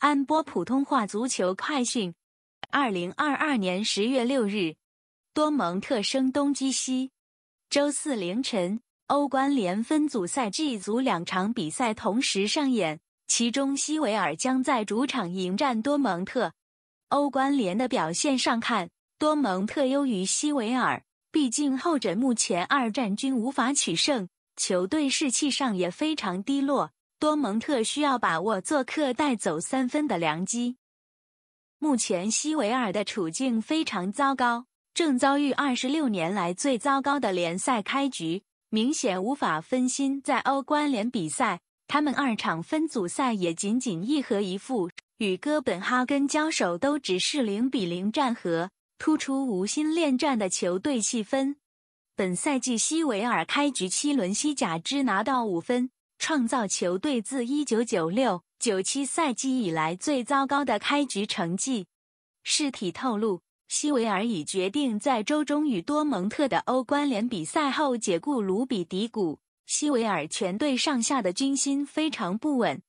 安播普通话足球快讯：二零二二年十月六日，多蒙特声东击西。周四凌晨，欧冠联分组赛 G 组两场比赛同时上演，其中西维尔将在主场迎战多蒙特。欧冠联的表现上看，多蒙特优于西维尔，毕竟后者目前二战均无法取胜，球队士气上也非常低落。多蒙特需要把握做客带走三分的良机。目前西维尔的处境非常糟糕，正遭遇二十六年来最糟糕的联赛开局，明显无法分心在欧冠联比赛。他们二场分组赛也仅仅一和一负，与哥本哈根交手都只是零比零战和，突出无心恋战的球队气氛。本赛季西维尔开局七轮西甲只拿到五分。创造球队自1996-97赛季以来最糟糕的开局成绩。试体透露，西维尔已决定在周中与多蒙特的欧冠联比赛后解雇卢比迪古。西维尔全队上下的军心非常不稳。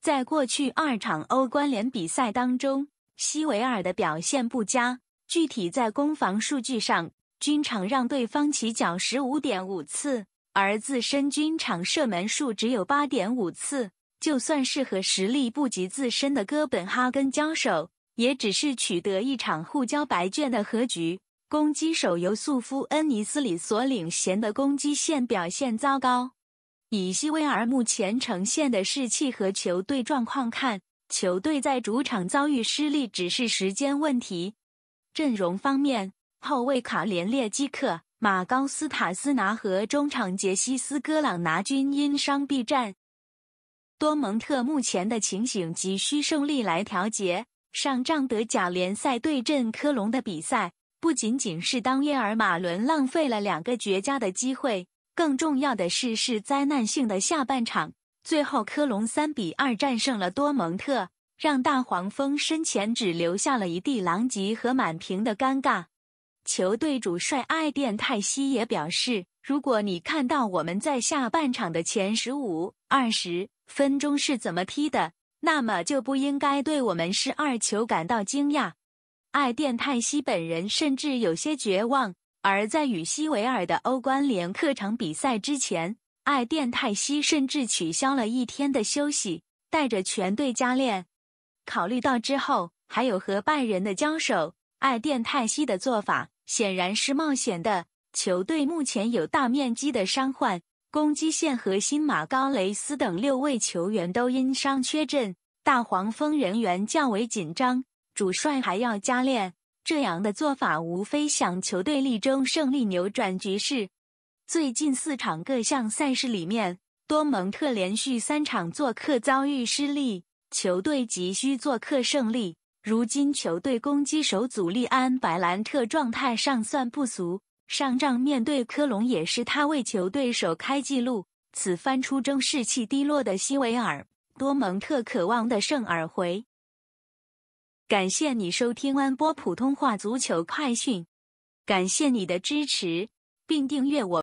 在过去二场欧冠联比赛当中，西维尔的表现不佳，具体在攻防数据上，均场让对方起脚15.5次。而自身均场射门数只有八点五次，就算是和实力不及自身的哥本哈根交手，也只是取得一场互交白卷的和局。攻击手由素夫恩尼斯里所领衔的攻击线表现糟糕。以西威尔目前呈现的士气和球队状况看，球队在主场遭遇失利只是时间问题。阵容方面，后卫卡连列基克。马高斯塔斯拿和中场杰西斯戈朗拿均因伤避战，多蒙特目前的情形急需胜利来调节。上仗德甲联赛对阵科隆的比赛，不仅仅是当耶尔马伦浪费了两个绝佳的机会，更重要的是是灾难性的下半场。最后科隆三比二战胜了多蒙特，让大黄蜂身前只留下了一地狼藉和满屏的尴尬。球队主帅艾电泰西也表示：“如果你看到我们在下半场的前十五、二十分钟是怎么踢的，那么就不应该对我们是二球感到惊讶。”艾电泰西本人甚至有些绝望。而在与西维尔的欧冠联客场比赛之前，艾电泰西甚至取消了一天的休息，带着全队加练。考虑到之后还有和拜仁的交手。爱电泰西的做法显然是冒险的。球队目前有大面积的伤患，攻击线核心马高雷斯等六位球员都因伤缺阵，大黄蜂人员较为紧张，主帅还要加练。这样的做法无非想球队力争胜利，扭转局势。最近四场各项赛事里面，多蒙特连续三场做客遭遇失利，球队急需做客胜利。如今球队攻击手祖利安·白兰特状态尚算不俗，上仗面对科隆也是他为球队首开纪录。此番出征士气低落的西维尔，多蒙特渴望的胜而回。感谢你收听安波普通话足球快讯，感谢你的支持，并订阅我。